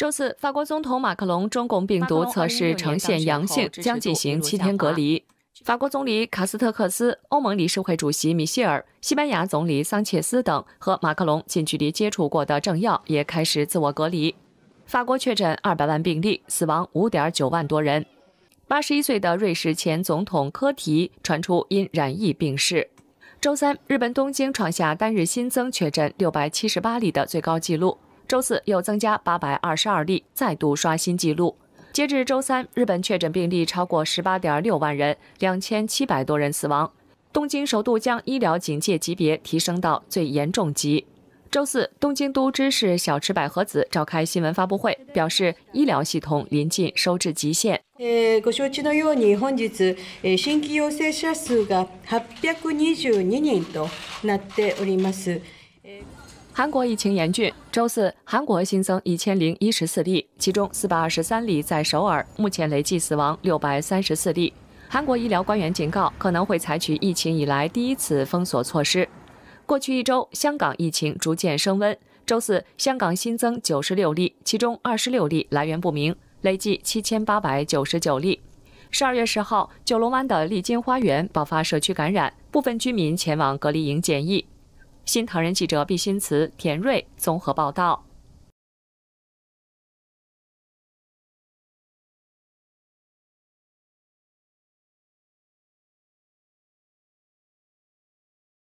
周四，法国总统马克龙中共病毒测试呈现阳性，将进行七天隔离。法国总理卡斯特克斯、欧盟理事会主席米歇尔、西班牙总理桑切斯等和马克龙近距离接触过的政要也开始自我隔离。法国确诊二百万病例，死亡五点九万多人。八十一岁的瑞士前总统科提传出因染疫病逝。周三，日本东京创下单日新增确诊六百七十八例的最高纪录。周四又增加八百二十二例，再度刷新纪录。截至周三，日本确诊病例超过十八点六万人，两千七百多人死亡。东京首度将医疗警戒级别提升到最严重级。周四，东京都知事小池百合子召开新闻发布会，表示医疗系统临近收治极限。韩国疫情严峻，周四韩国新增一千零一十四例，其中四百二十三例在首尔，目前累计死亡六百三十四例。韩国医疗官员警告，可能会采取疫情以来第一次封锁措施。过去一周，香港疫情逐渐升温，周四香港新增九十六例，其中二十六例来源不明，累计七千八百九十九例。十二月十号，九龙湾的丽晶花园爆发社区感染，部分居民前往隔离营检疫。新唐人记者毕新慈、田瑞综合报道。